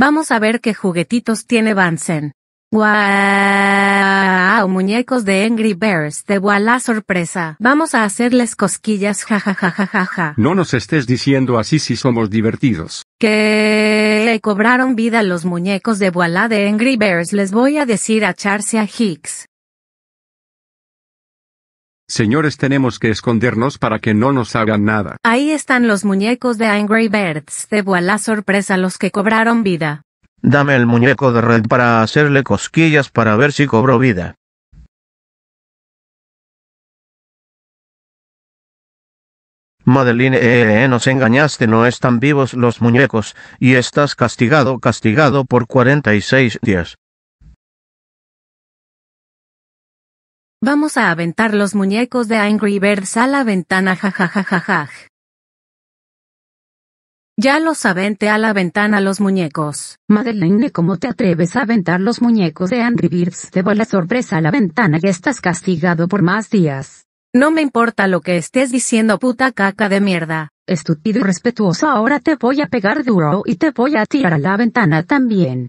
Vamos a ver qué juguetitos tiene Vansen. ¡Wow! Muñecos de Angry Bears, de la sorpresa. Vamos a hacerles cosquillas, jajajajaja. No nos estés diciendo así si somos divertidos. Que cobraron vida los muñecos de Voila de Angry Bears, les voy a decir a Charcia Hicks. Señores tenemos que escondernos para que no nos hagan nada. Ahí están los muñecos de Angry Birds. Debo a la sorpresa los que cobraron vida. Dame el muñeco de Red para hacerle cosquillas para ver si cobró vida. Madeline, eh, eh, eh, nos engañaste, no están vivos los muñecos, y estás castigado, castigado por 46 días. Vamos a aventar los muñecos de Angry Birds a la ventana ja. Ya los aventé a la ventana los muñecos. Madeleine, ¿cómo te atreves a aventar los muñecos de Angry Birds? Te la sorpresa a la ventana y estás castigado por más días. No me importa lo que estés diciendo puta caca de mierda. Estúpido y respetuoso ahora te voy a pegar duro y te voy a tirar a la ventana también.